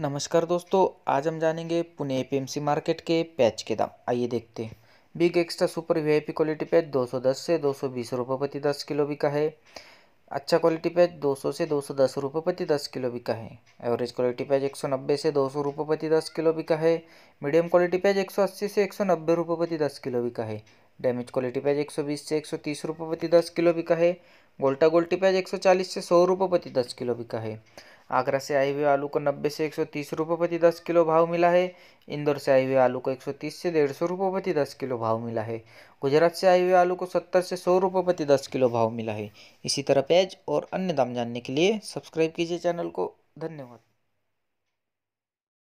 नमस्कार दोस्तों आज हम जानेंगे पुणे एपीएमसी मार्केट के पैच के दाम आइए देखते हैं big extra super VIP quality पैच 210 से 220 रुपए प्रति 10 किलो भी का है अच्छा क्वालिटी पैच 200 से 210 रुपए प्रति 10 किलो भी का है एवरेज क्वालिटी पैच 190 से 200 रुपए प्रति 10 किलो भी का है मीडियम क्वालिटी पैच 180 से 190 रुपए प्रति 10 किलो भी का है डैमेज क्वालिटी पैच 120 से 130 रुपए प्रति 10 किलो भी का है गोल्टा गोल्टी पैच 140 से 100 रुपए प्रति 10 किलो भी का है आगरा से आए हुए आलू को 90 से 130 रुपए प्रति 10 किलो भाव मिला है इंदौर से आए हुए आलू को 130 से डेढ़ सौ रुपये प्रति दस किलो भाव मिला है गुजरात से आए हुए आलू को 70 से सौ रुपये प्रति दस किलो भाव मिला है इसी तरह प्याज और अन्य दाम जानने के लिए सब्सक्राइब कीजिए चैनल को धन्यवाद